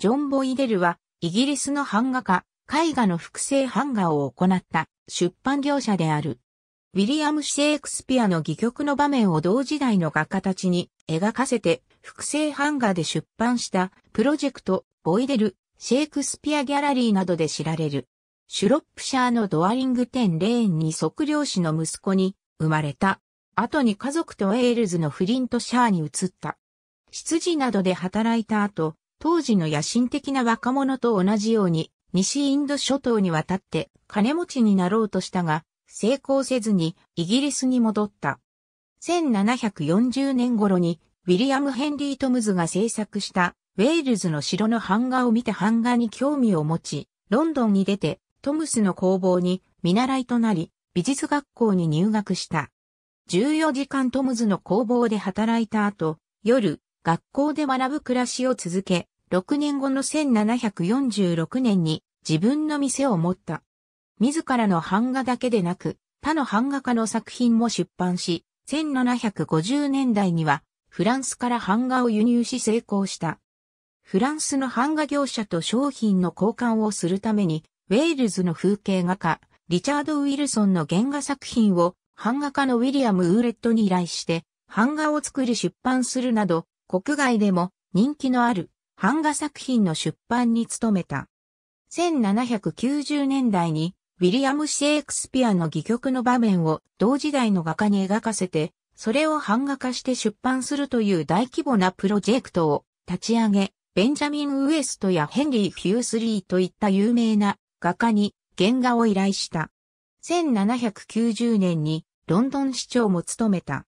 ジョン・ボイデルは、イギリスの版画家、絵画の複製版画を行った出版業者である。ウィリアム・シェイクスピアの戯曲の場面を同時代の画家たちに描かせて複製版画で出版したプロジェクト、ボイデル、シェイクスピアギャラリーなどで知られる。シュロップシャーのドアリングテン・レーンに測量士の息子に生まれた。後に家族とウェールズのフリントシャーに移った。執事などで働いた後、当時の野心的な若者と同じように、西インド諸島に渡って金持ちになろうとしたが、成功せずにイギリスに戻った。1740年頃にウィリアム・ヘンリー・トムズが制作したウェールズの城の版画を見て版画に興味を持ち、ロンドンに出てトムスの工房に見習いとなり、美術学校に入学した。14時間トムズの工房で働いた後、夜、学校で学ぶ暮らしを続け、6年後の1746年に自分の店を持った。自らの版画だけでなく、他の版画家の作品も出版し、1750年代にはフランスから版画を輸入し成功した。フランスの版画業者と商品の交換をするために、ウェールズの風景画家、リチャード・ウィルソンの原画作品を版画家のウィリアム・ウーレットに依頼して、版画を作り出版するなど、国外でも人気のある版画作品の出版に努めた。1790年代に、ウィリアム・シェイクスピアの戯曲の場面を同時代の画家に描かせて、それを版画化して出版するという大規模なプロジェクトを立ち上げ、ベンジャミン・ウエストやヘンリー・フュースリーといった有名な画家に原画を依頼した。1790年にロンドン市長も務めた。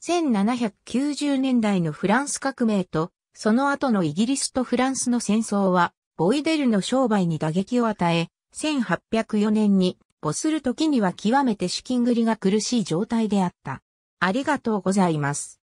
1790年代のフランス革命とその後のイギリスとフランスの戦争は、ボイデルの商売に打撃を与え、1804年に、没する時には極めて資金繰りが苦しい状態であった。ありがとうございます。